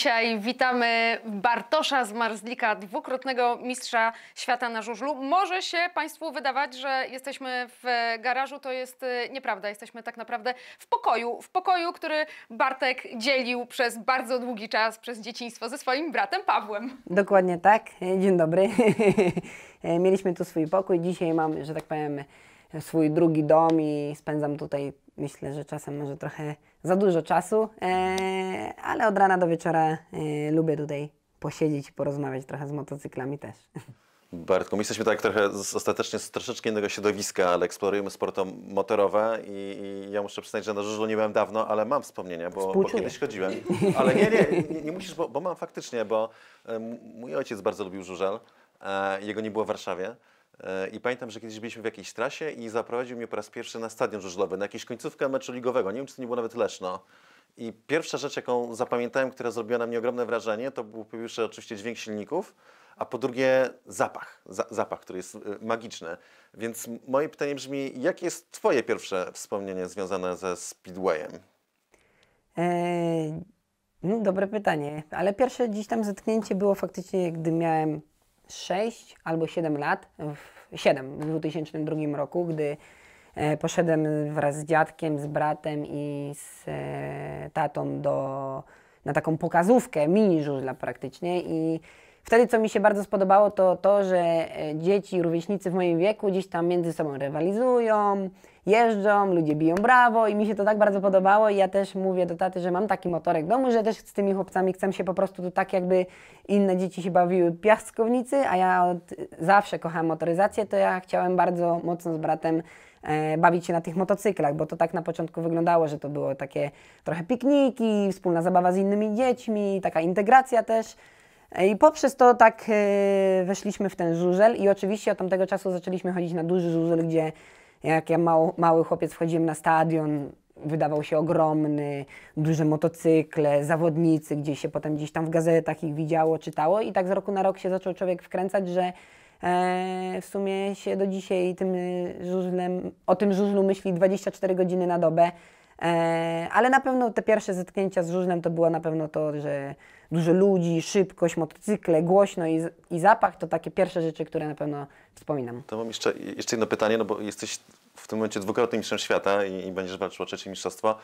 Dzisiaj witamy Bartosza z Marzlika, dwukrotnego mistrza świata na żużlu. Może się Państwu wydawać, że jesteśmy w garażu, to jest y, nieprawda. Jesteśmy tak naprawdę w pokoju, w pokoju, który Bartek dzielił przez bardzo długi czas, przez dzieciństwo ze swoim bratem Pawłem. Dokładnie tak. Dzień dobry. Mieliśmy tu swój pokój, dzisiaj mam, że tak powiem, swój drugi dom i spędzam tutaj, myślę, że czasem może trochę za dużo czasu, e, ale od rana do wieczora e, lubię tutaj posiedzieć i porozmawiać trochę z motocyklami też. Bartku, my jesteśmy tak trochę z, ostatecznie z troszeczkę innego środowiska, ale eksplorujemy sporty motorowe i, i, ja muszę przyznać, że na żużlu nie byłem dawno, ale mam wspomnienia, bo, bo kiedyś chodziłem. Ale nie, nie, nie, nie musisz, bo, bo, mam faktycznie, bo mój ojciec bardzo lubił żużel, e, jego nie było w Warszawie. E, I pamiętam, że kiedyś byliśmy w jakiejś trasie i zaprowadził mnie po raz pierwszy na stadion żużlowy, na jakąś końcówkę meczu ligowego. Nie wiem, czy to nie było nawet Leszno. I pierwsza rzecz, jaką zapamiętałem, która zrobiła na mnie ogromne wrażenie, to był po pierwsze oczywiście dźwięk silników, a po drugie zapach, za, zapach, który jest e, magiczny. Więc moje pytanie brzmi, jakie jest Twoje pierwsze wspomnienie związane ze Speedwayem? Eee, dobre pytanie, ale pierwsze dziś tam zetknięcie było faktycznie, gdy miałem 6 albo 7 lat, w 7 w 2002 roku, gdy e, poszedłem wraz z dziadkiem, z bratem i z e, tatą do, na taką pokazówkę, mini żużla praktycznie i Wtedy, co mi się bardzo spodobało, to to, że e, dzieci, rówieśnicy w moim wieku gdzieś tam między sobą rywalizują, jeżdżą, ludzie biją brawo i mi się to tak bardzo podobało i ja też mówię do taty, że mam taki motorek w domu, że też z tymi chłopcami chcę się po prostu tu tak jakby inne dzieci się bawiły piaskownicy, a ja od zawsze kochałam motoryzację, to ja chciałem bardzo mocno z bratem e, bawić się na tych motocyklach, bo to tak na początku wyglądało, że to było takie trochę pikniki, wspólna zabawa z innymi dziećmi, taka integracja też E, I poprzez to tak e, weszliśmy w ten żużel i oczywiście od tamtego czasu zaczęliśmy chodzić na duży żużel, gdzie jak ja mały chłopiec wchodziłem na stadion, wydawał się ogromny, duże motocykle, zawodnicy, gdzie się potem gdzieś tam w gazetach ich widziało, czytało i tak z roku na rok się zaczął człowiek wkręcać, że e, w sumie się do dzisiaj tym żużlem, o tym żużlu myśli 24 godziny na dobę. E, ale na pewno te pierwsze zetknięcia z różnym to było na pewno to, że dużo ludzi, szybkość, motocykle, głośno i, i zapach to takie pierwsze rzeczy, które na pewno wspominam. To mam jeszcze, jeszcze jedno pytanie, no bo jesteś w tym momencie dwukrotnym mistrzem świata i, i będziesz walczył o trzecie mistrzostwo.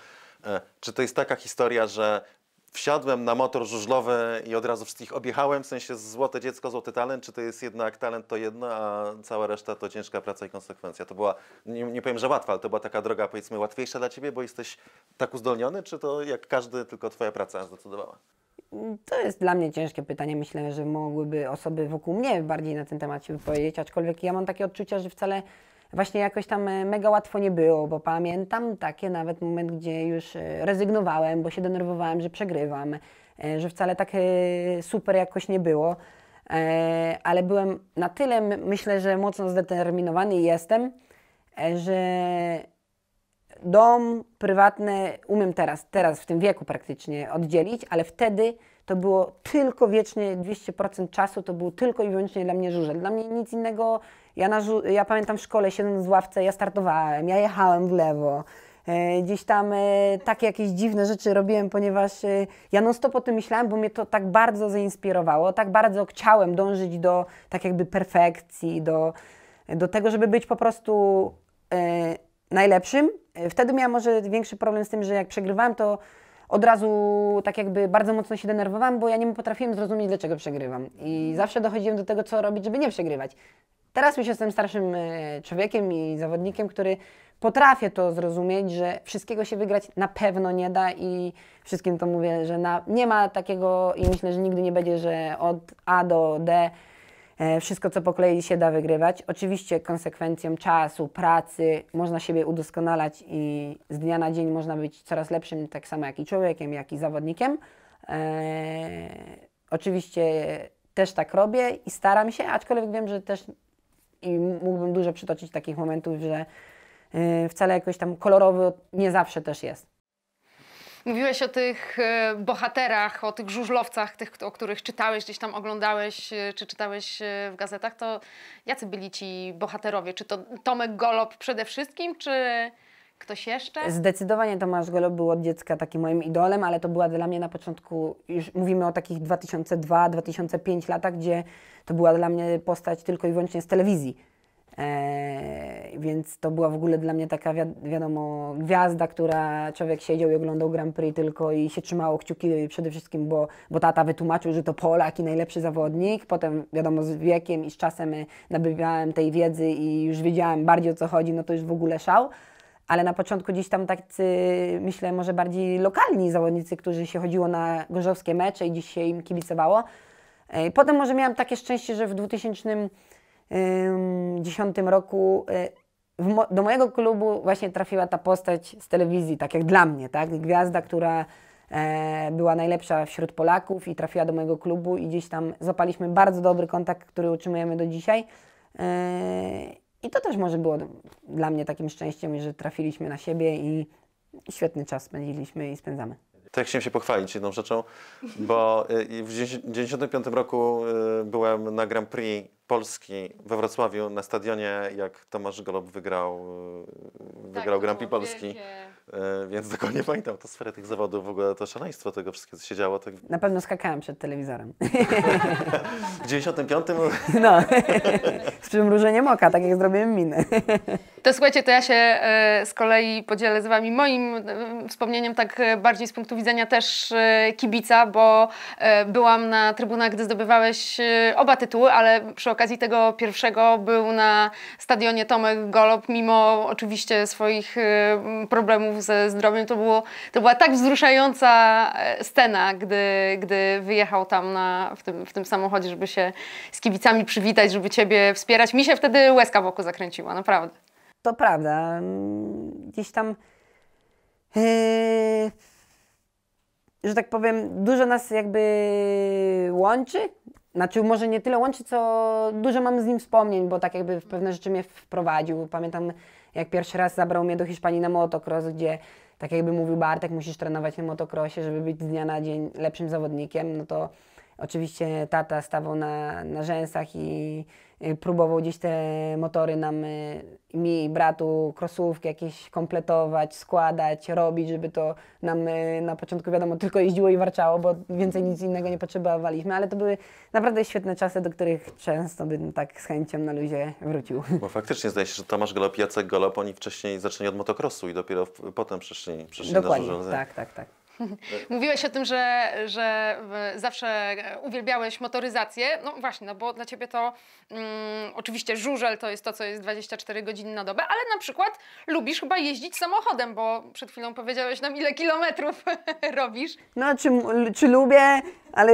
E, czy to jest taka historia, że wsiadłem na motor żużlowy i od razu wszystkich objechałem, w sensie złote dziecko, złoty talent, czy to jest jednak talent to jedno, a cała reszta to ciężka praca i konsekwencja. To była, nie, nie powiem, że łatwa, ale to była taka droga powiedzmy łatwiejsza dla Ciebie, bo jesteś tak uzdolniony, czy to jak każdy tylko Twoja praca zdecydowała? To jest dla mnie ciężkie pytanie. Myślę, że mogłyby osoby wokół mnie bardziej na ten temat się wypowiedzieć, aczkolwiek ja mam takie odczucia, że wcale właśnie jakoś tam e, mega łatwo nie było, bo pamiętam takie nawet moment, gdzie już e, rezygnowałem, bo się denerwowałem, że przegrywam, e, że wcale tak super jakoś nie było. Ale byłem na tyle, myślę, że mocno zdeterminowany jestem, że dom prywatny umiem teraz, teraz w tym wieku praktycznie oddzielić, ale wtedy to było tylko wiecznie 200% czasu, to było tylko i wyłącznie dla mnie żurzel. Dla mnie nic innego ja, na, ja pamiętam w szkole, siedząc z ławce, ja startowałem, ja jechałem w lewo. E, gdzieś tam e, takie jakieś dziwne rzeczy robiłem, ponieważ e, ja non stop o tym myślałem, bo mnie to tak bardzo zainspirowało, tak bardzo chciałem dążyć do tak jakby perfekcji, do, do tego, żeby być po prostu najlepszym. Wtedy miałam może większy problem z tym, że jak przegrywałem, to od razu tak jakby bardzo mocno się denerwowałam, bo ja nie potrafiłem zrozumieć, dlaczego przegrywam. I zawsze dochodziłem do tego, co robić, żeby nie przegrywać. Teraz już jestem starszym e, człowiekiem i zawodnikiem, który potrafię to zrozumieć, że wszystkiego się wygrać na pewno nie da i wszystkim to mówię, że na, nie ma takiego i myślę, że nigdy nie będzie, że od A do D e, wszystko, co poklei się da wygrywać. Oczywiście konsekwencją czasu, pracy, można siebie udoskonalać i z dnia na dzień można być coraz lepszym, tak samo jak i człowiekiem, jak i zawodnikiem. Eee, oczywiście też tak robię i staram się, aczkolwiek wiem, że też i mógłbym dużo przytoczyć takich momentów, że y, wcale jakoś tam kolorowy nie zawsze też jest. Mówiłeś o tych y, bohaterach, o tych żużlowcach, tych, o których czytałeś, gdzieś tam oglądałeś, y, czy czytałeś w gazetach, to jacy byli ci bohaterowie? Czy to Tomek Golob przede wszystkim, czy Ktoś jeszcze? Zdecydowanie Tomasz Golo był od dziecka takim moim idolem, ale to była dla mnie na początku, już mówimy o takich 2002-2005 latach, gdzie to była dla mnie postać tylko i wyłącznie z telewizji. Eee, więc to była w ogóle dla mnie taka, wi wiadomo, gwiazda, która człowiek siedział i oglądał Grand Prix tylko i się trzymało kciuki przede wszystkim, bo, bo tata wytłumaczył, że to Polak i najlepszy zawodnik. Potem, wiadomo, z wiekiem i z czasem e, nabywałem tej wiedzy i już wiedziałem bardziej o co chodzi, no to już w ogóle szał ale na początku gdzieś tam tacy, myślę, może bardziej lokalni zawodnicy, którzy się chodziło na gorzowskie mecze i gdzieś się im kibicowało. E, potem może miałam takie szczęście, że w 2010 roku e, do mojego klubu właśnie trafiła ta postać z telewizji, tak jak dla mnie, tak? Gwiazda, która e, była najlepsza wśród Polaków i trafiła do mojego klubu i gdzieś tam zapaliśmy bardzo dobry kontakt, który utrzymujemy do dzisiaj. I to też może było dla mnie takim szczęściem, że trafiliśmy na siebie i świetny czas spędziliśmy i spędzamy. To jak chciałem się pochwalić jedną rzeczą, bo y, w 1995 roku y, byłem na Grand Prix Polski we Wrocławiu na stadionie, jak Tomasz Golob wygrał, e, tak, wygrał tak, Grand Prix Polski. więc e, Więc dokładnie pamiętam atmosferę tych zawodów, w ogóle to szaleństwo tego wszystkiego, co się działo. to. Tak na pewno skakałem przed telewizorem. w 95? no, z przymrużeniem oka, tak jak zrobiłem minę. to słuchajcie, to ja się e, z kolei podzielę z Wami moim wspomnieniem tak bardziej z punktu widzenia też kibica, bo byłam na trybunach, gdy zdobywałeś oba tytuły, ale przy okazji tego pierwszego był na stadionie Tomek Golob, mimo oczywiście swoich y, problemów ze zdrowiem. To, było, to była tak wzruszająca e, scena, gdy, gdy wyjechał tam na, w, tym, w tym samochodzie, żeby się z kibicami przywitać, żeby ciebie wspierać. Mi się wtedy łezka wokół zakręciła, naprawdę. To prawda. Mm, gdzieś tam. Yy że tak powiem, dużo nas jakby łączy, znaczy, może nie tyle łączy, co dużo mam z nim wspomnień, bo tak jakby w pewne rzeczy mnie wprowadził. Pamiętam, jak pierwszy raz zabrał mnie do Hiszpanii na motocross, gdzie tak jakby mówił Bartek, musisz trenować na motocrossie, żeby być z dnia na dzień lepszym zawodnikiem, no to oczywiście tata stawał na, na rzęsach i Y, próbował gdzieś te motory nam, y, mi i bratu, krosówki jakieś kompletować, składać, robić, żeby to nam y, na początku wiadomo tylko jeździło i warczało, bo więcej nic innego nie potrzebowaliśmy, ale to były naprawdę świetne czasy, do których często bym tak z chęcią na luzie wrócił. Bo faktycznie zdaje się, że Tomasz Galop, Jacek Galop, oni wcześniej zaczęli od motokrosu i dopiero potem przeszli, przeszli Dokładnie, na tak, tak, tak. Mówiłeś o tym, że, że zawsze uwielbiałeś motoryzację. No właśnie, no bo dla ciebie to mm, oczywiście żużel to jest to, co jest 24 godziny na dobę, ale na przykład lubisz chyba jeździć samochodem, bo przed chwilą powiedziałeś nam, ile kilometrów robisz. No, czy, czy lubię, ale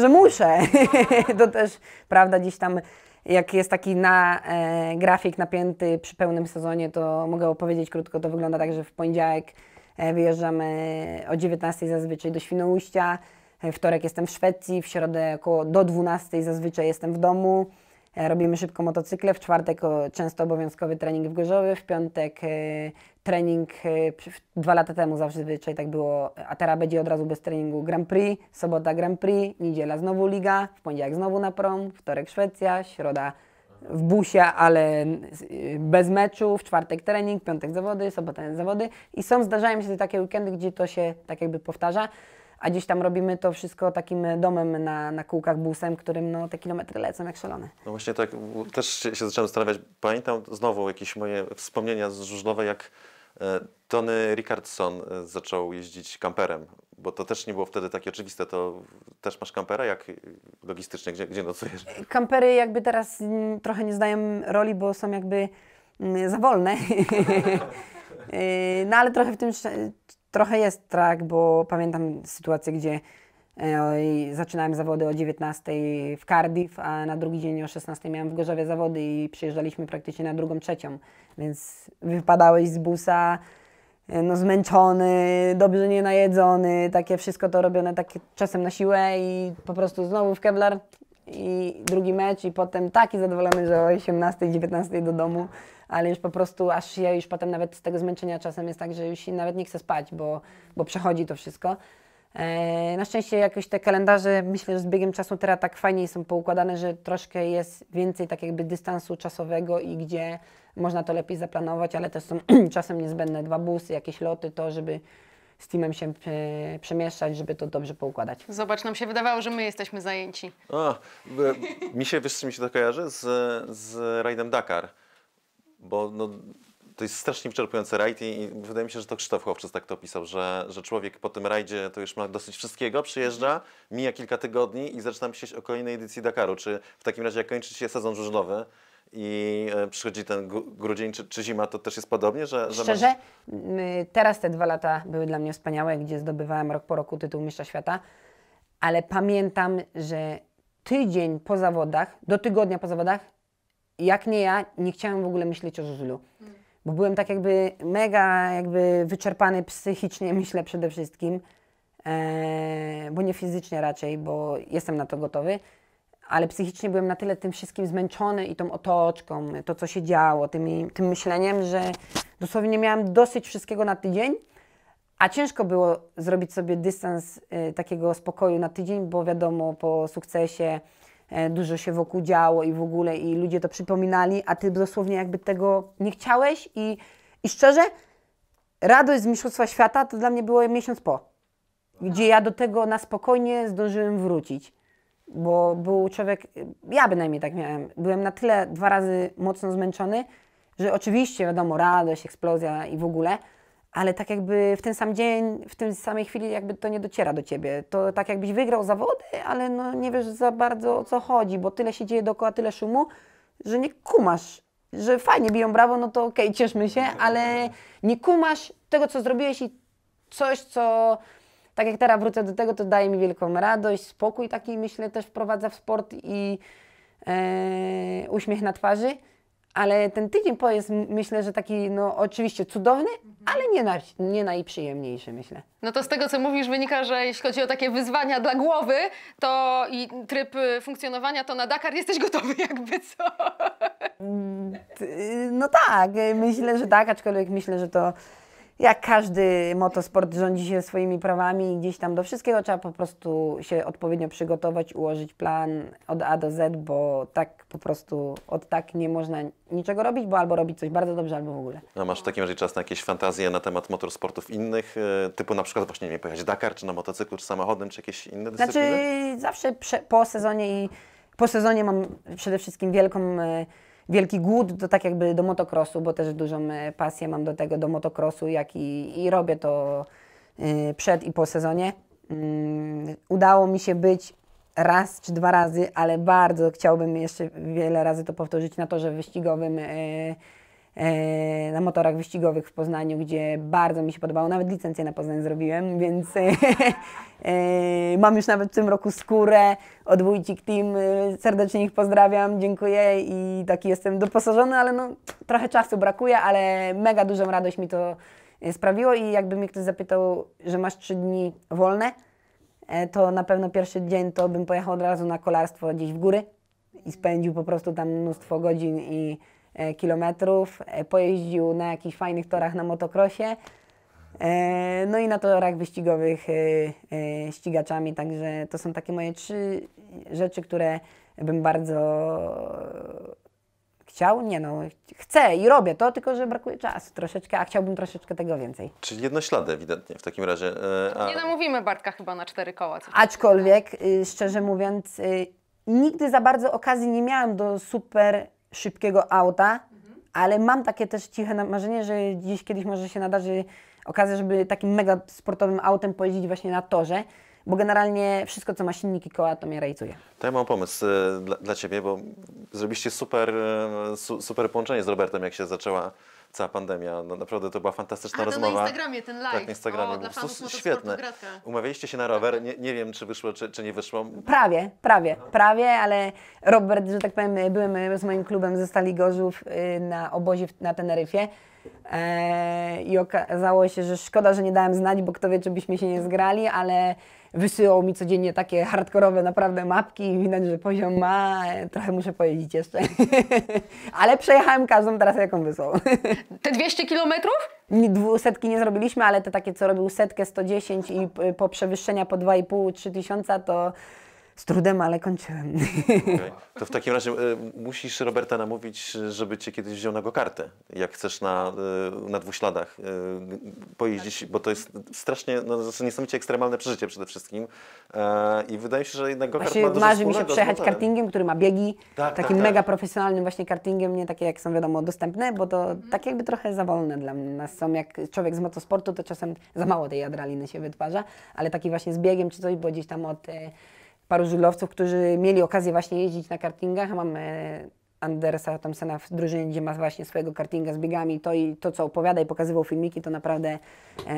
że muszę. to też prawda dziś tam jak jest taki na e, grafik napięty przy pełnym sezonie, to mogę opowiedzieć krótko, to wygląda tak, że w poniedziałek E, wyjeżdżamy o 19 zazwyczaj do Świnoujścia. E, wtorek jestem w Szwecji, w środę około do 12 zazwyczaj jestem w domu. E, robimy szybko motocykle, w czwartek często obowiązkowy trening w Gorzowie, w piątek trening, dwa lata temu zazwyczaj tak było, a teraz będzie od razu bez treningu Grand Prix, sobota Grand Prix, niedziela znowu liga, w poniedziałek znowu na prom, wtorek Szwecja, środa w busie, ale y, bez meczu, w czwartek trening, piątek zawody, sobota zawody i są, zdarzają się takie weekendy, gdzie to się tak jakby powtarza, a gdzieś tam robimy to wszystko takim domem na, na kółkach, busem, którym no, te kilometry lecą jak szalone. No właśnie tak, też się zacząłem zastanawiać, pamiętam znowu jakieś moje wspomnienia z Żużlowej, jak E, Tony Richardson e, zaczął jeździć kamperem, bo to też nie było wtedy takie oczywiste. To też masz kampera? Jak logistycznie? Gdzie, gdzie nocujesz? Kampery jakby teraz mm, trochę nie zdają roli, bo są jakby mm, za wolne. E, no ale trochę w tym trochę jest tak, bo pamiętam sytuację, gdzie E, zaczynałem zawody o 19 w Cardiff, a na drugi dzień o 16 miałem w Gorzowie zawody i przyjeżdżaliśmy praktycznie na drugą, trzecią, więc wypadałeś z busa e, no, zmęczony, dobrze nie najedzony, takie wszystko to robione takie czasem na siłę i po prostu znowu w Kevlar i drugi mecz i potem taki zadowolony, że o 18, 19 do domu, ale już po prostu aż ja już potem nawet z tego zmęczenia czasem jest tak, że już nawet nie chcę spać, bo, bo przechodzi to wszystko. E, na szczęście jakoś te kalendarze, myślę, że z biegiem czasu teraz tak fajniej są poukładane, że troszkę jest więcej tak jakby dystansu czasowego i gdzie można to lepiej zaplanować, ale też są czasem niezbędne dwa busy, jakieś loty, to żeby z teamem się e, przemieszczać, żeby to dobrze poukładać. Zobacz, nam się wydawało, że my jesteśmy zajęci. A, mi się, wiesz, mi się to kojarzy? Z, z rajdem Dakar, bo no, to jest strasznie wyczerpujący rajd i, wydaje mi się, że to Krzysztof Chłopczyc tak to opisał, że, że człowiek po tym rajdzie to już ma dosyć wszystkiego, przyjeżdża, mhm. mija kilka tygodni i zaczyna myśleć o kolejnej edycji Dakaru. Czy w takim razie jak kończy się sezon żużlowy, i e, przychodzi ten grudzień czy, czy, zima, to też jest podobnie? Że, że Szczerze, masz... teraz te dwa lata były dla mnie wspaniałe, gdzie zdobywałem rok po roku tytuł Mistrza Świata, ale pamiętam, że tydzień po zawodach, do tygodnia po zawodach, jak nie ja, nie chciałem w ogóle myśleć o żużlu. Mhm bo byłem tak jakby mega jakby wyczerpany psychicznie, myślę przede wszystkim, e, bo nie fizycznie raczej, bo jestem na to gotowy, ale psychicznie byłem na tyle tym wszystkim zmęczony i tą otoczką, to co się działo, tymi, tym myśleniem, że dosłownie miałem dosyć wszystkiego na tydzień, a ciężko było zrobić sobie dystans y, takiego spokoju na tydzień, bo wiadomo, po sukcesie E, dużo się wokół działo i w ogóle i ludzie to przypominali, a ty dosłownie jakby tego nie chciałeś i, i szczerze, radość z Mistrzostwa Świata to dla mnie było miesiąc po, gdzie ja do tego na spokojnie zdążyłem wrócić, bo był człowiek, ja bynajmniej tak miałem, byłem na tyle dwa razy mocno zmęczony, że oczywiście wiadomo radość, eksplozja i w ogóle, ale tak jakby w ten sam dzień, w tej samej chwili jakby to nie dociera do ciebie. To tak jakbyś wygrał zawody, ale no nie wiesz za bardzo o co chodzi, bo tyle się dzieje dookoła, tyle szumu, że nie kumasz, że fajnie biją brawo, no to okej, okay, cieszmy się, ale nie kumasz tego, co zrobiłeś i coś, co tak jak teraz wrócę do tego, to daje mi wielką radość, spokój taki myślę też wprowadza w sport i e, uśmiech na twarzy. Ale ten tydzień po jest, myślę, że taki, no oczywiście cudowny, mhm. ale nie, na, nie najprzyjemniejszy, myślę. No to z tego, co mówisz, wynika, że jeśli chodzi o takie wyzwania dla głowy, to i tryb y, funkcjonowania, to na Dakar jesteś gotowy jakby co? Mm, y, no tak, y, myślę, że tak, aczkolwiek myślę, że to jak każdy motosport rządzi się swoimi prawami i gdzieś tam do wszystkiego trzeba po prostu się odpowiednio przygotować, ułożyć plan od A do Z, bo tak po prostu od tak nie można niczego robić, bo albo robić coś bardzo dobrze, albo w ogóle. A masz w takim razie czas na jakieś fantazje na temat motorsportów innych, e, typu na przykład właśnie nie wiem, pojechać Dakar, czy na motocyklu, czy samochodem, czy jakieś inne dyscypliny? Znaczy zawsze po sezonie i po sezonie mam przede wszystkim wielką e, wielki głód do, tak jakby do motocrossu, bo też dużą e, pasję mam do tego, do motocrossu, jak i, i robię to e, przed i po sezonie. Mm, udało mi się być raz czy dwa razy, ale bardzo chciałbym jeszcze wiele razy to powtórzyć na torze wyścigowym e, E, na motorach wyścigowych w Poznaniu, gdzie bardzo mi się podobało, nawet licencję na Poznań zrobiłem, więc e, e, mam już nawet w tym roku skórę od Wójcik Team, serdecznie ich pozdrawiam, dziękuję i taki jestem doposażony, ale no, trochę czasu brakuje, ale mega dużą radość mi to sprawiło i jakby mnie ktoś zapytał, że masz trzy dni wolne, to na pewno pierwszy dzień to bym pojechał od razu na kolarstwo gdzieś w góry i spędził po prostu tam mnóstwo godzin i E, kilometrów, e, pojeździł na jakichś fajnych torach na motocrossie, e, no i na torach wyścigowych ścigaczami, także to są takie moje trzy rzeczy, które bym bardzo chciał, nie no, chcę i robię to, tylko że brakuje czasu troszeczkę, a chciałbym troszeczkę tego więcej. Czyli jednoślade ewidentnie w takim razie. A... Nie namówimy Bartka chyba na cztery koła. Coś Aczkolwiek, y, szczerze mówiąc, y, nigdy za bardzo okazji nie miałem do super szybkiego auta, mhm. ale mam takie też ciche marzenie, że gdzieś kiedyś może się nadarzy okazja, żeby takim mega sportowym autem pojeździć właśnie na torze, bo generalnie wszystko, co ma silniki koła, to mnie rajcuje. To ja mam pomysł y, dla, dla Ciebie, bo zrobiliście super, y, super połączenie z Robertem, jak się zaczęła cała pandemia. No, naprawdę to była fantastyczna A, rozmowa. na Instagramie ten live. Tak, na Instagramie. O, dla fanów świetne. Gratka. Umawialiście się na tak, rower, tak. nie, nie wiem czy wyszło, czy, czy nie wyszło. Prawie, prawie, prawie, ale Robert, że tak powiem, byłem z moim klubem ze Stali Gorzów y, na obozie na Teneryfie. E, I okazało się, że szkoda, że nie dałem znać, bo kto wie, czy byśmy się nie zgrali, ale wysyłał mi codziennie takie hardkorowe naprawdę mapki i widać, że poziom ma, trochę muszę pojeździć jeszcze. ale przejechałem każdą teraz jaką wysłał. Te 200 kilometrów? Dwusetki nie zrobiliśmy, ale te takie, co robił setkę 110 i y, po przewyższenia po 2,5-3 tysiąca, to z trudem, ale kończyłem. Okay. To w takim razie y, musisz Roberta namówić, żeby cię kiedyś wziął na gokartę, jak chcesz na, y, na dwuśladach y, pojeździć, bo to jest strasznie, no, to niesamowicie ekstremalne przeżycie przede wszystkim. E, I wydaje mi się, że jednak gokart właśnie ma marzy mi się przejechać kartingiem, który ma biegi, tak, takim tak, tak. mega tak. profesjonalnym właśnie kartingiem, nie takie jak są wiadomo dostępne, bo to mhm. tak jakby trochę za wolne dla nas są. Jak człowiek z motosportu, to czasem za mało tej adrenaliny się wytwarza, ale taki właśnie z biegiem czy coś, bo gdzieś tam od paru żuglowców, którzy mieli okazję właśnie jeździć na kartingach. Mam Andersa Thompsona w drużynie, gdzie ma właśnie swojego kartinga z biegami. To, i to co opowiada i pokazywał filmiki, to naprawdę e,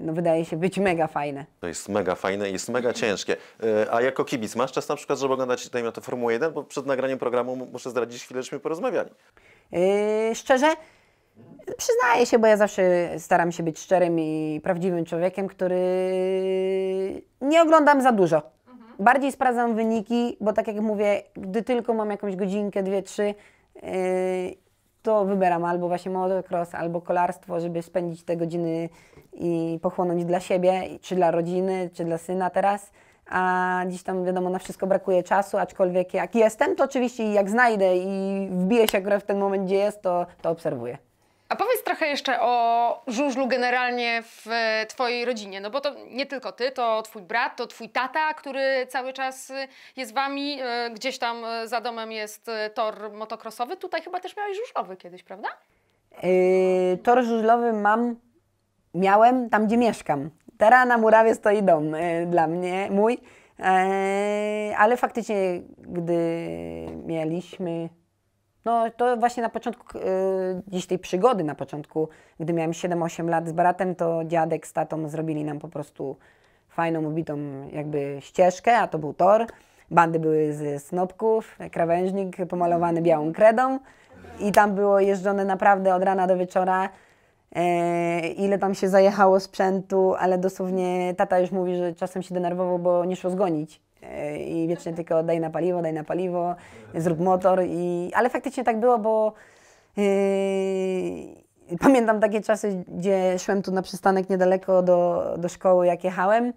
no, wydaje się być mega fajne. To jest mega fajne i jest mega ciężkie. E, a jako kibic masz czas na przykład, żeby oglądać na to Formułę 1? Bo przed nagraniem programu muszę zdradzić chwilę, żeśmy porozmawiali. E, szczerze? Przyznaję się, bo ja zawsze staram się być szczerym i prawdziwym człowiekiem, który nie oglądam za dużo. Bardziej sprawdzam wyniki, bo tak jak mówię, gdy tylko mam jakąś godzinkę, dwie, trzy, yy, to wybieram albo właśnie motocross, albo kolarstwo, żeby spędzić te godziny i pochłonąć dla siebie, czy dla rodziny, czy dla syna teraz. A dziś tam wiadomo, na wszystko brakuje czasu, aczkolwiek jak jestem, to oczywiście jak znajdę i wbiję się akurat w ten moment, gdzie jest, to, to obserwuję. A powiedz trochę jeszcze o żużlu generalnie w twojej rodzinie, no bo to nie tylko ty, to twój brat, to twój tata, który cały czas jest wami, e, gdzieś tam e, za domem jest e, tor motocrossowy, tutaj chyba też miałeś żużlowy kiedyś, prawda? Yy, tor żużlowy mam, miałem tam, gdzie mieszkam. Teraz na murawie stoi dom yy, dla mnie, mój, yy, ale faktycznie, gdy mieliśmy no to właśnie na początku yy, gdzieś tej przygody, na początku, gdy miałem 7-8 lat z bratem, to dziadek z tatą zrobili nam po prostu fajną, ubitą jakby ścieżkę, a to był tor. Bandy były z snopków, krawężnik pomalowany białą kredą i tam było jeżdżone naprawdę od rana do wieczora. E, ile tam się zajechało sprzętu, ale dosłownie tata już mówi, że czasem się denerwował, bo nie szło zgonić. E, i wiecznie tylko daj na paliwo, daj na paliwo, zrób motor. I... Ale faktycznie tak było, bo yy... pamiętam takie czasy, gdzie szłem tu na przystanek niedaleko do, do szkoły, jak jechałem,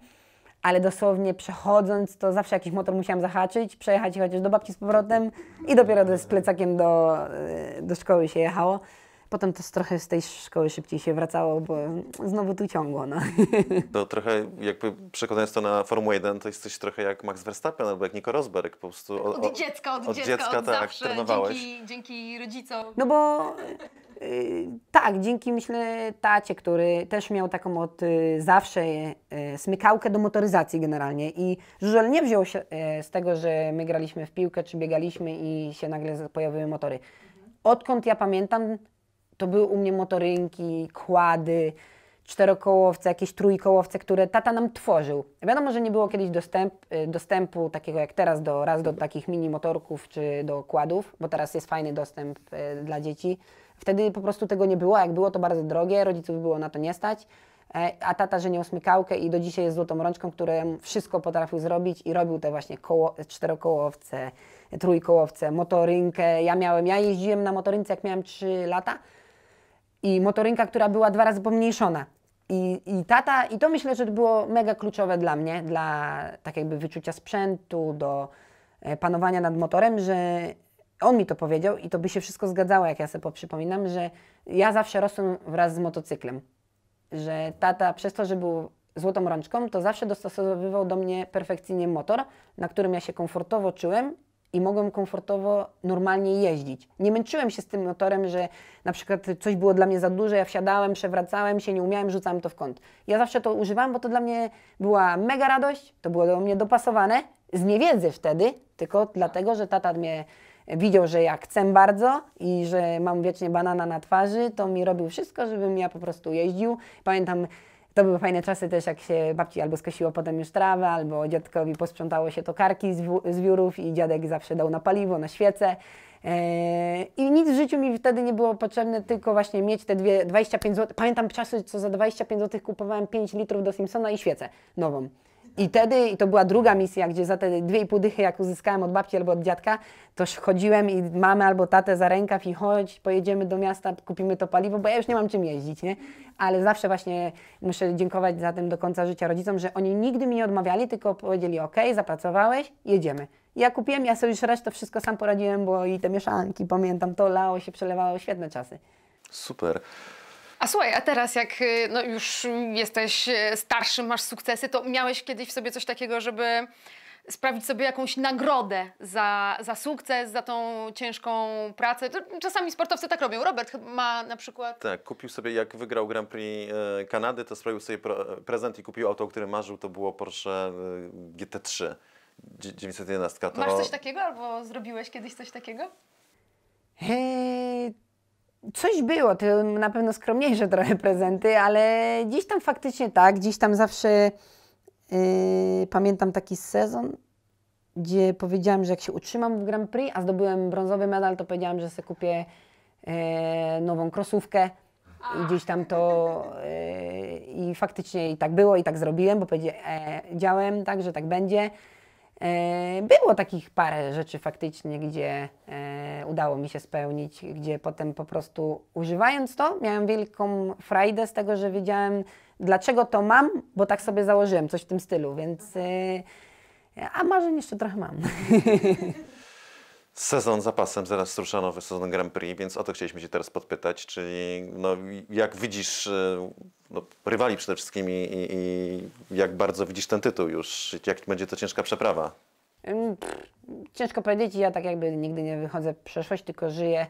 ale dosłownie przechodząc, to zawsze jakiś motor musiałem zahaczyć, przejechać chociaż do babci z powrotem i dopiero z plecakiem do, yy, do szkoły się jechało. Potem to trochę z tej szkoły szybciej się wracało, bo znowu tu ciągło. No. To trochę jakby przekładając to na Formułę 1, to jesteś trochę jak Max Verstappen albo jak Nico Rosberg. Po prostu od, od dziecka, od, od dziecka, dziecka od tak, zawsze, trenowałeś. Dzięki, dzięki rodzicom. No bo y, y, tak, dzięki myślę tacie, który też miał taką od y, zawsze y, smykałkę do motoryzacji generalnie i żużel nie wziął się y, z tego, że my graliśmy w piłkę czy biegaliśmy i się nagle pojawiły motory. Odkąd ja pamiętam, to były u mnie motorynki, kłady, czterokołowce, jakieś trójkołowce, które tata nam tworzył. Wiadomo, że nie było kiedyś dostęp, y, dostępu takiego jak teraz do, raz do takich mini motorków czy do kładów, bo teraz jest fajny dostęp y, dla dzieci. Wtedy po prostu tego nie było, jak było to bardzo drogie, rodziców było na to nie stać, e, a tata żenił smykałkę i do dzisiaj jest złotą rączką, któremu wszystko potrafił zrobić i robił te właśnie koło, czterokołowce, trójkołowce, motorynkę. Ja miałem, ja jeździłem na motorynce jak miałem 3 lata, i motorynka, która była dwa razy pomniejszona. I, I tata, i to myślę, że to było mega kluczowe dla mnie, dla tak jakby wyczucia sprzętu, do e, panowania nad motorem, że on mi to powiedział i to by się wszystko zgadzało, jak ja sobie poprzypominam, że ja zawsze rosłem wraz z motocyklem. Że tata, przez to, że był złotą rączką, to zawsze dostosowywał do mnie perfekcyjnie motor, na którym ja się komfortowo czułem i mogłem komfortowo, normalnie jeździć. Nie męczyłem się z tym motorem, że na przykład coś było dla mnie za duże, ja wsiadałem, przewracałem się, nie umiałem, rzucałem to w kąt. Ja zawsze to używam, bo to dla mnie była mega radość, to było do mnie dopasowane, z niewiedzy wtedy, tylko dlatego, że tata mnie widział, że ja chcę bardzo i że mam wiecznie banana na twarzy, to mi robił wszystko, żebym ja po prostu jeździł. Pamiętam, to były fajne czasy też, jak się babci albo skosiło potem już trawę, albo dziadkowi posprzątało się tokarki z, z wiórów i dziadek zawsze dał na paliwo, na świece. E, I nic w życiu mi wtedy nie było potrzebne, tylko właśnie mieć te dwie, 25 zł. Pamiętam czasy, co za 25 zł kupowałem 5 litrów do Simpsona i świecę nową. I wtedy, i to była druga misja, gdzie za te dwie i pół dychy, jak uzyskałem od babci albo od dziadka, to chodziłem i mamę albo tatę za rękaw i chodź, pojedziemy do miasta, kupimy to paliwo, bo ja już nie mam czym jeździć, nie? Ale zawsze właśnie muszę dziękować za tym do końca życia rodzicom, że oni nigdy mi nie odmawiali, tylko powiedzieli, ok, zapracowałeś, jedziemy. Ja kupiłem, ja sobie już to wszystko sam poradziłem, bo i te mieszanki, pamiętam, to lało się przelewało, świetne czasy. Super. A słuchaj, a teraz jak y, no, już jesteś y, starszy, masz sukcesy, to miałeś kiedyś w sobie coś takiego, żeby sprawić sobie jakąś nagrodę za, za sukces, za tą ciężką pracę. Czasami sportowcy tak robią. Robert ma na przykład... Tak, kupił sobie, jak wygrał Grand Prix e, Kanady, to sprawił sobie e, prezent i kupił auto, o którym marzył, to było Porsche e, GT3 911. To... Masz coś takiego albo zrobiłeś kiedyś coś takiego? Hej... Coś było, to na pewno skromniejsze trochę prezenty, ale gdzieś tam faktycznie tak, gdzieś tam zawsze yy, pamiętam taki sezon, gdzie powiedziałam, że jak się utrzymam w Grand Prix, a zdobyłem brązowy medal, to powiedziałam, że sobie kupię yy, nową krosówkę i gdzieś tam to yy, i faktycznie i tak było i tak zrobiłem, bo powiedziałem, e, tak, że tak będzie. E, było takich parę rzeczy faktycznie, gdzie e, udało mi się spełnić, gdzie potem po prostu używając to, miałem wielką frajdę z tego, że wiedziałem, dlaczego to mam, bo tak sobie założyłem, coś w tym stylu, więc. E, a marzeń jeszcze trochę mam. Sezon za pasem, zaraz rusza nowy sezon Grand Prix, więc o to chcieliśmy Cię teraz podpytać, czyli no, jak widzisz e, no, rywali przede wszystkim i, i jak bardzo widzisz ten tytuł już, jak będzie to ciężka przeprawa? Ciężko powiedzieć, ja tak jakby nigdy nie wychodzę w przeszłość, tylko żyję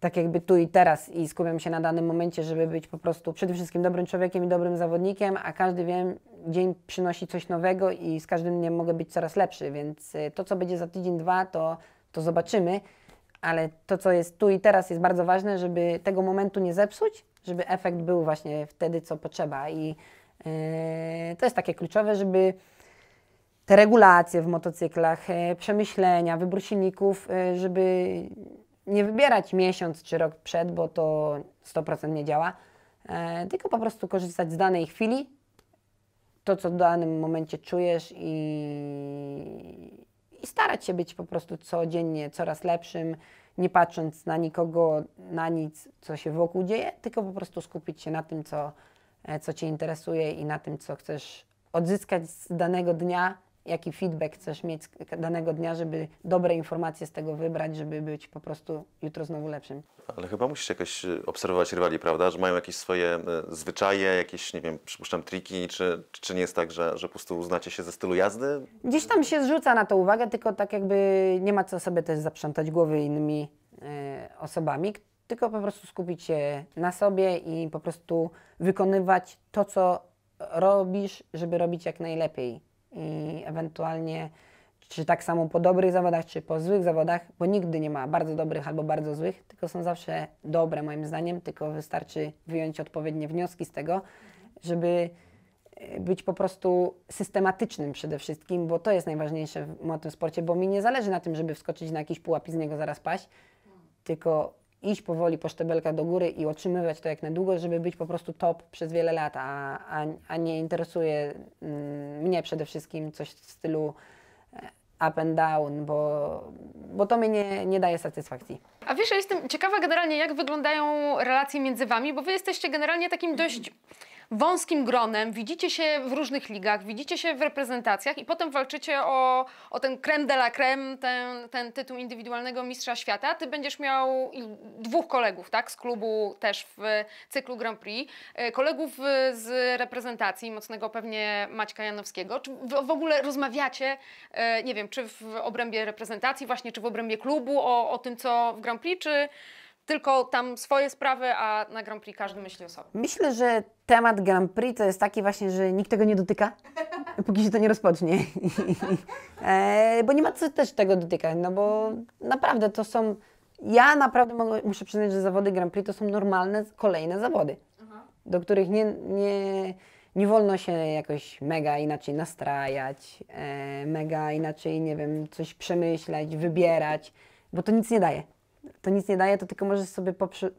tak jakby tu i teraz i skupiam się na danym momencie, żeby być po prostu przede wszystkim dobrym człowiekiem i dobrym zawodnikiem, a każdy wiem, dzień przynosi coś nowego i z każdym dniem mogę być coraz lepszy, więc e, to co będzie za tydzień, dwa, to to zobaczymy, ale to, co jest tu i teraz, jest bardzo ważne, żeby tego momentu nie zepsuć, żeby efekt był właśnie wtedy, co potrzeba. I yy, to jest takie kluczowe, żeby te regulacje w motocyklach, yy, przemyślenia, wybór silników, yy, żeby nie wybierać miesiąc czy rok przed, bo to 100% nie działa, tylko po prostu korzystać z danej chwili, to co w danym momencie czujesz i, i starać się być po prostu codziennie coraz lepszym, nie patrząc na nikogo, na nic, co się wokół dzieje, tylko po prostu skupić się na tym, co, e, co Cię interesuje i na tym, co chcesz odzyskać z danego dnia jaki feedback chcesz mieć danego dnia, żeby dobre informacje z tego wybrać, żeby być po prostu jutro znowu lepszym. Ale chyba musisz jakoś y, obserwować rywali, prawda? Że mają jakieś swoje y, zwyczaje, jakieś, nie wiem, przypuszczam triki, czy, czy nie jest tak, że, że po prostu uznacie się ze stylu jazdy? Gdzieś tam się zrzuca na to uwagę, tylko tak jakby nie ma co sobie też zaprzątać głowy innymi y, osobami, tylko po prostu skupić się na sobie i po prostu wykonywać to, co robisz, żeby robić jak najlepiej i ewentualnie czy tak samo po dobrych zawodach, czy po złych zawodach, bo nigdy nie ma bardzo dobrych albo bardzo złych, tylko są zawsze dobre moim zdaniem, tylko wystarczy wyjąć odpowiednie wnioski z tego, żeby e, być po prostu systematycznym przede wszystkim, bo to jest najważniejsze w młodym sporcie, bo mi nie zależy na tym, żeby wskoczyć na jakiś pułap i z niego zaraz paść, tylko iść powoli po szczebelka do góry i otrzymywać to jak na długo, żeby być po prostu top przez wiele lat, a, a, a nie interesuje mm, mnie przede wszystkim coś w stylu e, up and down, bo, bo to mi nie, nie daje satysfakcji. A wiesz, ja jestem ciekawa generalnie, jak wyglądają relacje między wami, bo wy jesteście generalnie takim dość wąskim gronem, widzicie się w różnych ligach, widzicie się w reprezentacjach i potem walczycie o, o ten creme de la creme, ten, ten tytuł indywidualnego mistrza świata. Ty będziesz miał dwóch kolegów, tak, z klubu też w cyklu Grand Prix, e, kolegów e, z reprezentacji, mocnego pewnie Maćka Janowskiego. Czy w ogóle rozmawiacie, e, nie wiem, czy w obrębie reprezentacji właśnie, czy w obrębie klubu o, o tym, co w Grand Prix, czy tylko tam swoje sprawy, a na Grand Prix każdy myśli o sobie. Myślę, że temat Grand Prix to jest taki właśnie, że nikt tego nie dotyka, póki się to nie rozpocznie. e, bo nie ma co też tego dotykać, no bo naprawdę to są... Ja naprawdę muszę przyznać, że zawody Grand Prix to są normalne, kolejne zawody, Aha. do których nie, nie, nie wolno się jakoś mega inaczej nastrajać, e, mega inaczej, nie wiem, coś przemyśleć, wybierać, bo to nic nie daje to nic nie daje, to tylko możesz sobie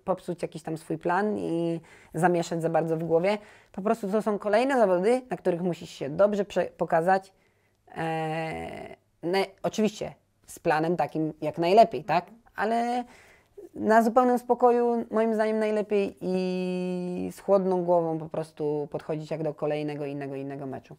popsuć jakiś tam swój plan i zamieszać za bardzo w głowie. Po prostu to są kolejne zawody, na których musisz się dobrze pokazać. Eee, oczywiście z planem takim jak najlepiej, tak? Ale na zupełnym spokoju, moim zdaniem, najlepiej i z chłodną głową po prostu podchodzić jak do kolejnego, innego, innego meczu.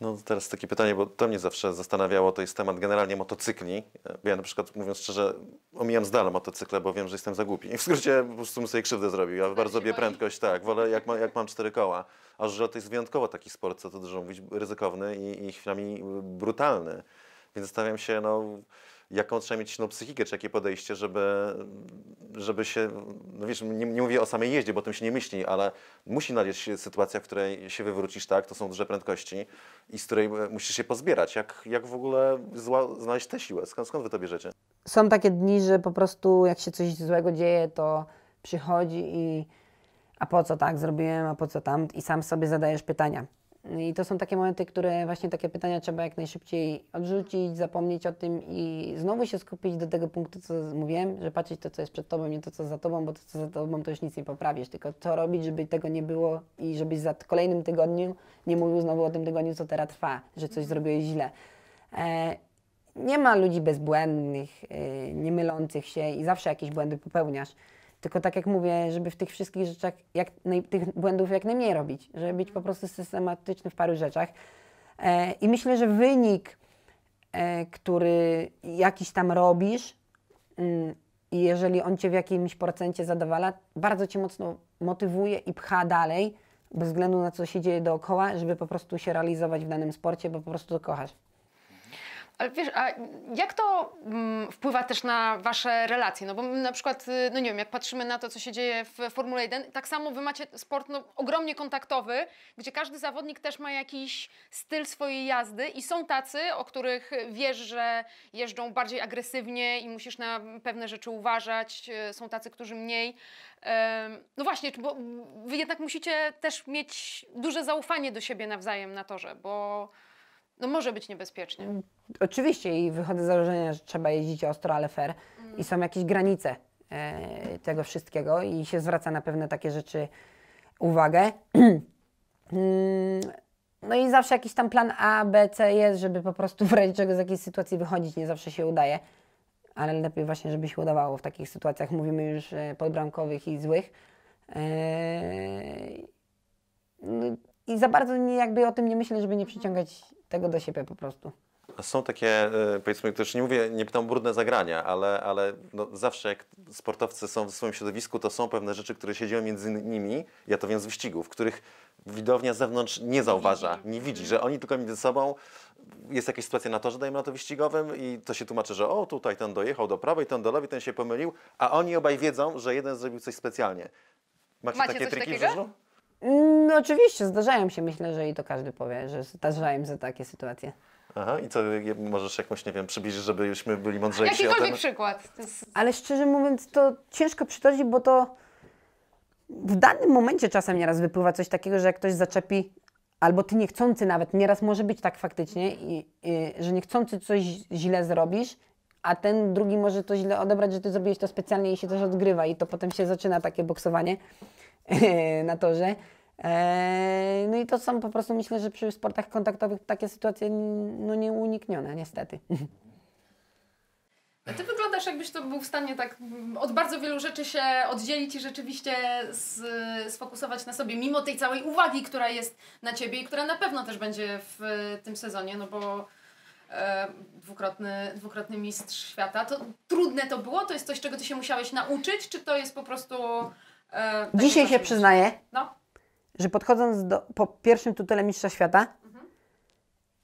No teraz takie pytanie, bo to mnie zawsze zastanawiało, to jest temat generalnie motocykli. Ja na przykład, mówiąc szczerze, omijam z dala motocykle, bo wiem, że jestem za głupi. W skrócie po prostu bym sobie krzywdę zrobił. Ja bardzo lubię prędkość, tak. Wolę, jak, ma, jak mam cztery koła. A że to jest wyjątkowo taki sport, co to dużo mówić, ryzykowny i, i chwilami brutalny. Więc zastanawiam się, no jaką trzeba mieć no, psychikę, czy jakie podejście, żeby, żeby się, no wiesz, nie, nie mówię o samej jeździe, bo o tym się nie myśli, ale musi nadejść sytuacja, w której się wywrócisz, tak, to są duże prędkości i z której e, musisz się pozbierać. Jak, jak w ogóle zła, znaleźć tę siłę? Skąd, skąd wy to bierzecie? Są takie dni, że po prostu jak się coś złego dzieje, to przychodzi i a po co tak zrobiłem, a po co tam i sam sobie zadajesz pytania. I to są takie momenty, które właśnie takie pytania trzeba jak najszybciej odrzucić, zapomnieć o tym i znowu się skupić do tego punktu, co mówiłem, że patrzeć to, co jest przed tobą, nie to, co za tobą, bo to, co za tobą, to już nic nie poprawisz. Tylko co robić, żeby tego nie było i żebyś za kolejnym tygodniu nie mówił znowu o tym tygodniu, co teraz trwa, że coś mhm. zrobiłeś źle. E, nie ma ludzi bezbłędnych, e, nie mylących się i zawsze jakieś błędy popełniasz. Tylko tak jak mówię, żeby w tych wszystkich rzeczach, jak, naj, tych błędów jak najmniej robić, żeby być po prostu systematyczny w paru rzeczach. E, I myślę, że wynik, e, który jakiś tam robisz, mm, i jeżeli on cię w jakimś procencie zadowala, bardzo cię mocno motywuje i pcha dalej, bez względu na co się dzieje dookoła, żeby po prostu się realizować w danym sporcie, bo po prostu to kochasz. Ale wiesz, a jak to mm, wpływa też na wasze relacje? No bo na przykład, y, no nie wiem, jak patrzymy na to, co się dzieje w Formule 1, tak samo wy macie sport no, ogromnie kontaktowy, gdzie każdy zawodnik też ma jakiś styl swojej jazdy i są tacy, o których wiesz, że jeżdżą bardziej agresywnie i musisz na pewne rzeczy uważać, y, są tacy, którzy mniej. No właśnie, bo wy jednak musicie też mieć duże zaufanie do siebie nawzajem na torze, bo no może być niebezpiecznie. Mm, oczywiście i wychodzę z założenia, że trzeba jeździć ostro, ale fair. Mm. I są jakieś granice e, tego wszystkiego i się zwraca na pewne takie rzeczy uwagę. Mm, no i zawsze jakiś tam plan A, B, C jest, żeby po prostu w razie czego z jakiejś sytuacji wychodzić. Nie zawsze się udaje, ale lepiej właśnie, żeby się udawało w takich sytuacjach, mówimy już e, podbramkowych i złych. E, no, i za bardzo nie, jakby o tym nie myślę, żeby nie przyciągać tego do siebie po prostu. Są takie, e, powiedzmy, też nie mówię, nie pytam brudne zagrania, ale, ale no zawsze jak sportowcy są w swoim środowisku, to są pewne rzeczy, które się dzieją między nimi, ja to wiem z wyścigów, których widownia z zewnątrz nie zauważa, nie widzi, mhm. że oni tylko między sobą jest jakaś sytuacja na torze, dajmy na to wyścigowym i to się tłumaczy, że o, tutaj ten dojechał do prawej, ten do lewej, ten się pomylił, a oni obaj wiedzą, że jeden zrobił coś specjalnie. Macie, Macie takie coś triki takiego? w życiu? No oczywiście, zdarzają się, myślę, że i to każdy powie, że zdarzają się takie sytuacje. Aha, i to możesz jakąś, nie wiem, przybliżyć, żebyśmy byli mądrzejsi. Jakikolwiek ten... przykład. Jest... Ale szczerze mówiąc, to ciężko przytoczyć, bo to w danym momencie czasem nieraz wypływa coś takiego, że jak ktoś zaczepi, albo ty niechcący nawet, nieraz może być tak faktycznie, i, i, że niechcący coś źle zrobisz, a ten drugi może to źle odebrać, że ty zrobiłeś to specjalnie i się też odgrywa i to potem się zaczyna takie boksowanie na torze. Eee, no i to są po prostu, myślę, że przy sportach kontaktowych takie sytuacje no, nieuniknione, niestety. Ty wyglądasz jakbyś to był w stanie tak mm, od bardzo wielu rzeczy się oddzielić i rzeczywiście z, sfokusować na sobie, mimo tej całej uwagi, która jest na ciebie i która na pewno też będzie w tym sezonie, no bo e, dwukrotny, dwukrotny mistrz świata, to trudne to było? To jest coś, czego ty się musiałeś nauczyć? Czy to jest po prostu... E, Dzisiaj się przyznaję. No że podchodząc do, po pierwszym tytule Mistrza Świata, mhm.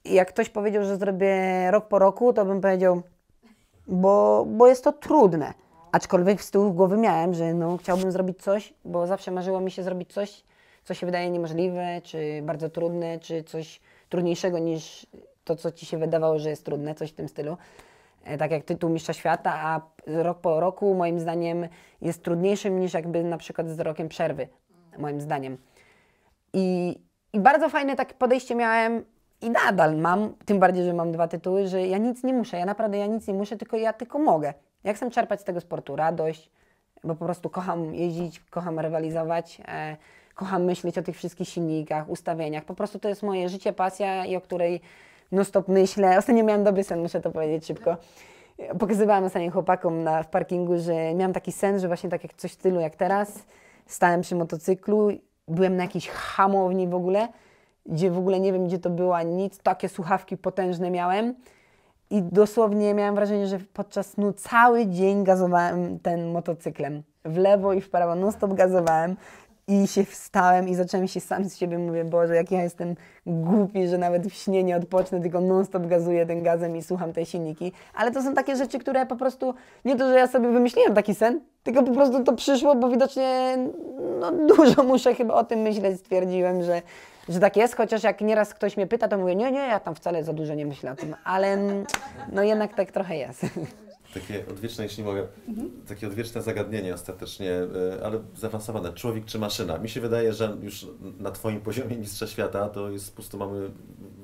jak ktoś powiedział, że zrobię rok po roku, to bym powiedział, bo, bo jest to trudne. Aczkolwiek z tyłu głowy miałem, że no, chciałbym zrobić coś, bo zawsze marzyło mi się zrobić coś, co się wydaje niemożliwe, czy bardzo trudne, czy coś trudniejszego niż to, co ci się wydawało, że jest trudne, coś w tym stylu. E, tak jak tytuł Mistrza Świata, a rok po roku moim zdaniem jest trudniejszym niż jakby na przykład z rokiem przerwy, moim zdaniem. I, I bardzo fajne takie podejście miałem i nadal mam, tym bardziej, że mam dwa tytuły, że ja nic nie muszę, ja naprawdę ja nic nie muszę, tylko ja tylko mogę. Jak chcę czerpać z tego sportu radość, bo po prostu kocham jeździć, kocham rywalizować, e, kocham myśleć o tych wszystkich silnikach, ustawieniach. Po prostu to jest moje życie, pasja i o której no stop myślę. Ostatnio miałam dobry sen, muszę to powiedzieć szybko. Pokazywałam ostatnio chłopakom na, w parkingu, że miałam taki sen, że właśnie tak jak coś w tylu jak teraz, stałem przy motocyklu byłem na jakiejś hamowni w ogóle, gdzie w ogóle nie wiem, gdzie to była, nic, takie słuchawki potężne miałem. I dosłownie miałem wrażenie, że podczas snu cały dzień gazowałem ten motocyklem. W lewo i w prawo, non stop gazowałem. I się wstałem i zacząłem się sam z siebie, mówię, Boże, jak ja jestem głupi, że nawet w śnie nie odpocznę, tylko non-stop gazuję ten gazem i słucham tej silniki. Ale to są takie rzeczy, które po prostu, nie to, że ja sobie wymyśliłem taki sen, tylko po prostu to przyszło, bo widocznie no, dużo muszę chyba o tym myśleć, stwierdziłem, że, że tak jest, chociaż jak nieraz ktoś mnie pyta, to mówię, nie, nie, ja tam wcale za dużo nie myślę o tym, ale no jednak tak trochę jest. takie odwieczne, jeśli mogę, mhm. takie odwieczne zagadnienie ostatecznie, e, ale zaawansowane. Człowiek czy maszyna? Mi się wydaje, że już na Twoim poziomie mistrza świata to jest po prostu mamy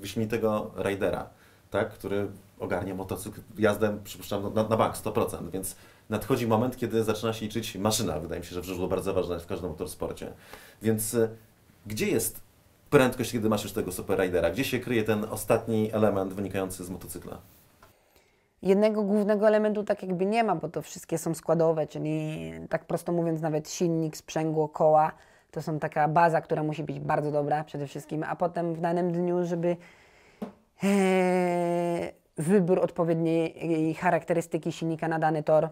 wyśmienitego rajdera, tak? który ogarnie motocykl jazdę, przypuszczam, no, na, na bank 100%, więc nadchodzi moment, kiedy zaczyna się liczyć maszyna. Wydaje mi się, że w żużlu bardzo ważna w każdym motorsporcie. Więc e, gdzie jest prędkość, kiedy masz już tego super rajdera? Gdzie się kryje ten ostatni element wynikający z motocykla? jednego głównego elementu tak jakby nie ma, bo to wszystkie są składowe, czyli tak prosto mówiąc nawet silnik, sprzęgło, koła, to są taka baza, która musi być bardzo dobra przede wszystkim, a potem w danym dniu, żeby e, wybór odpowiedniej charakterystyki silnika na dany tor,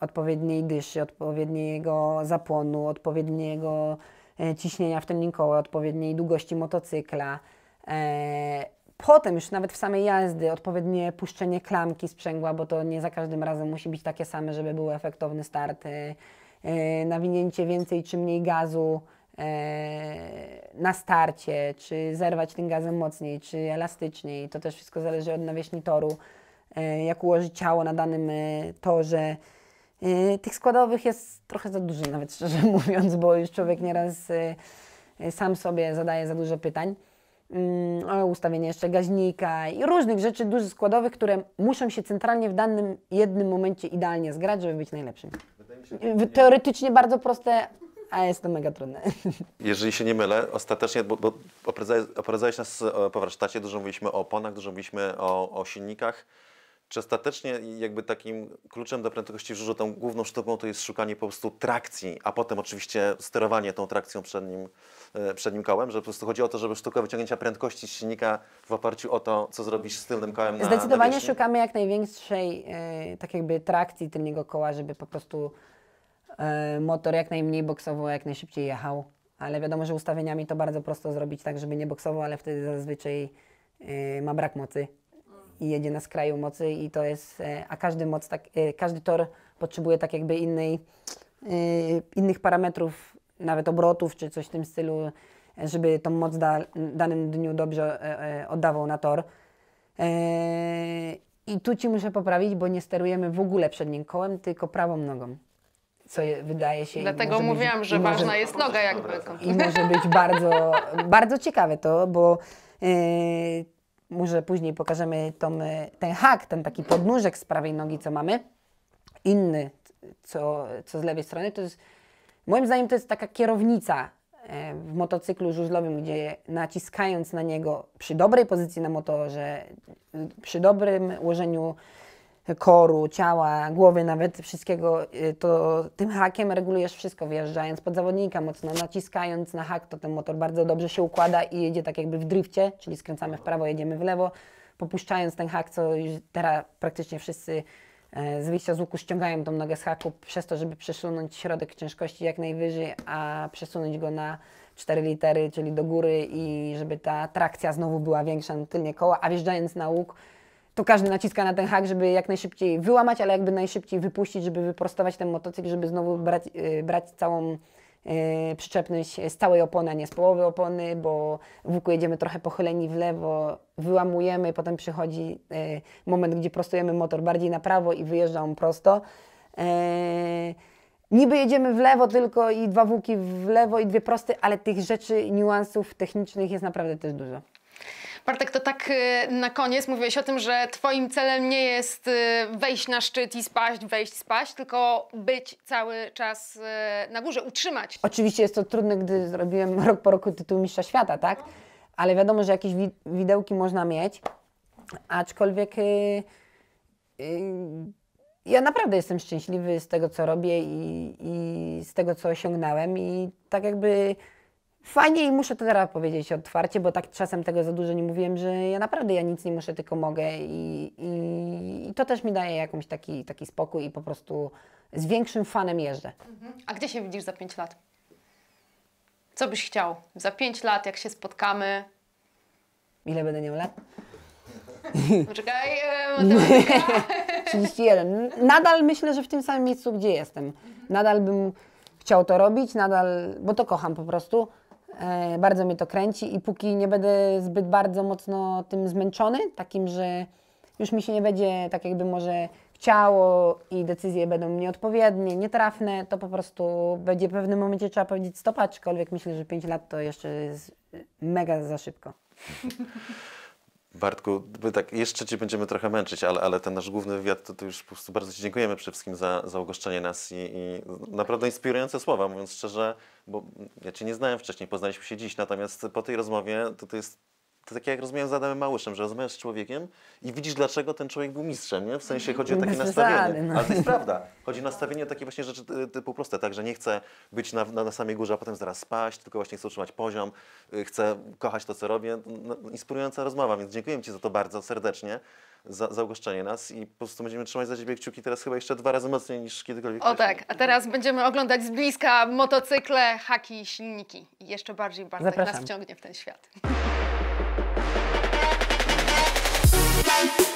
odpowiedniej dyszy, odpowiedniego zapłonu, odpowiedniego e, ciśnienia w ten kole, odpowiedniej długości motocykla, e, Potem już nawet w samej jazdy odpowiednie puszczenie klamki sprzęgła, bo to nie za każdym razem musi być takie same, żeby był efektowny start. Y, y, nawinięcie więcej czy mniej gazu e, na starcie, czy zerwać tym gazem mocniej, czy elastyczniej. To też wszystko zależy od nawierzchni toru, e, jak ułoży ciało na danym e, torze. Tych składowych jest trochę za dużo, nawet szczerze mówiąc, bo już człowiek nieraz sam sobie zadaje za dużo pytań. Mm, ustawienie jeszcze gaźnika i różnych rzeczy dużych składowych, które muszą się centralnie w danym jednym momencie idealnie zgrać, żeby być najlepszym. Się, Teoretycznie nie... bardzo proste, a jest to mega trudne. Jeżeli się nie mylę, ostatecznie, bo, bo oprowadzałeś nas e, po warsztacie, dużo mówiliśmy o oponach, dużo mówiliśmy o, o silnikach. Czy ostatecznie jakby takim kluczem do prędkości w żużu, tą główną sztuką to jest szukanie po prostu trakcji, a potem oczywiście sterowanie tą trakcją przednim, e, przednim kołem, że po prostu chodzi o to, żeby sztuka wyciągnięcia prędkości silnika w oparciu o to, co zrobisz z tylnym kołem na Zdecydowanie na szukamy jak największej yy, tak jakby trakcji tylnego koła, żeby po prostu yy, motor jak najmniej boksowo, jak najszybciej jechał, ale wiadomo, że ustawieniami to bardzo prosto zrobić tak, żeby nie boksowo, ale wtedy zazwyczaj yy, ma brak mocy i jedzie na skraju mocy i to jest, e, a każdy moc, tak, e, każdy tor potrzebuje tak jakby innej, e, innych parametrów, nawet obrotów czy coś w tym stylu, żeby tą moc da, danym dniu dobrze oddawał na tor. I tu Ci muszę poprawić, bo nie sterujemy w ogóle przednim kołem, tylko prawą nogą co je, wydaje się. Dlatego mówiłam, że może, ważna jest noga jakby. I może być bardzo, bardzo ciekawe to, bo yy, może później pokażemy tą, e, ten hak, ten taki podnóżek z prawej nogi, co mamy, inny, co, co z lewej strony, to jest, moim zdaniem to jest taka kierownica e, w motocyklu żużlowym, gdzie naciskając na niego przy dobrej pozycji na motorze, przy dobrym ułożeniu koru, ciała, głowy, nawet wszystkiego, y, to tym hakiem regulujesz wszystko, wjeżdżając pod zawodnika mocno, naciskając na hak, to ten motor bardzo dobrze się układa i jedzie tak jakby w drifcie, czyli skręcamy w prawo, jedziemy w lewo, popuszczając ten hak, co już teraz praktycznie wszyscy e, z wyjścia z łuku ściągają tą nogę z haku przez to, żeby przesunąć środek ciężkości jak najwyżej, a przesunąć go na 4 litery, czyli do góry i żeby ta trakcja znowu była większa na tylnie koła, a wjeżdżając na łuk to każdy naciska na ten hak, żeby jak najszybciej wyłamać, ale jakby najszybciej wypuścić, żeby wyprostować ten motocykl, żeby znowu brać, e, brać całą e, przyczepność z całej opony, a nie z połowy opony, bo w łuku jedziemy trochę pochyleni w lewo, wyłamujemy, potem przychodzi e, moment, gdzie prostujemy motor bardziej na prawo i wyjeżdża on prosto. Niby jedziemy w lewo tylko i dwa włóki w lewo i dwie prosty, ale tych rzeczy, niuansów technicznych jest naprawdę też dużo. Bartek, to tak y, na koniec mówiłeś o tym, że twoim celem nie jest y, wejść na szczyt i spaść, wejść, spaść, tylko być cały czas y, na górze, utrzymać. Oczywiście jest to trudne, gdy zrobiłem rok po roku tytuł mistrza świata, tak? No. Ale wiadomo, że jakieś widełki można mieć, aczkolwiek... Yy, yy, ja naprawdę jestem szczęśliwy z tego, co robię i, i z tego, co osiągnąłem, i tak jakby Fajnie i muszę to teraz powiedzieć otwarcie, bo tak czasem tego za dużo nie mówiłem, że ja naprawdę ja nic nie muszę, tylko mogę i, i, i to też mi daje jakąś taki, taki spokój i po prostu z większym fanem jeżdżę. Mhm. A gdzie się widzisz za 5 lat? Co byś chciał? Za 5 lat, jak się spotkamy? Ile będę miał lat? Poczekaj, matematyka. E, 31. Nadal myślę, że w tym samym miejscu, gdzie jestem. Mhm. Nadal bym chciał to robić, nadal, bo to kocham po prostu. E, bardzo mnie to kręci i póki nie będę zbyt bardzo mocno tym zmęczony, takim, że już mi się nie będzie tak jakby może chciało i decyzje będą nieodpowiednie, nietrafne, to po prostu będzie w pewnym momencie trzeba powiedzieć stop, aczkolwiek myślę, że 5 lat to jeszcze jest mega za szybko. Bartku, tak, jeszcze Cię będziemy trochę męczyć, ale, ale ten nasz główny wywiad, to, to już po prostu bardzo Ci dziękujemy przede wszystkim za, za ugoszczenie nas i, i, naprawdę inspirujące słowa, mówiąc szczerze, bo ja Cię nie znałem wcześniej, poznaliśmy się dziś, natomiast po tej rozmowie to, to jest to tak jak rozmawiam z Adamem Małyszem, że rozmawiasz z człowiekiem i widzisz, dlaczego ten człowiek był mistrzem, nie? W sensie chodzi o takie nastawienie. Ale to jest prawda. Chodzi o nastawienie o takie właśnie rzeczy typu proste, tak, że nie chcę być na, na, na samej górze, a potem zaraz spaść, tylko właśnie chcę utrzymać poziom, y, chcę kochać to, co robię. No, inspirująca rozmowa, więc dziękuję Ci za to bardzo serdecznie za, za ugoszczenie nas i po prostu będziemy trzymać za Ciebie kciuki teraz chyba jeszcze dwa razy mocniej niż kiedykolwiek. O wcześniej. tak, a teraz będziemy oglądać z bliska motocykle, haki, silniki i jeszcze bardziej Bartek Zapraszam. nas wciągnie w ten świat. Bye.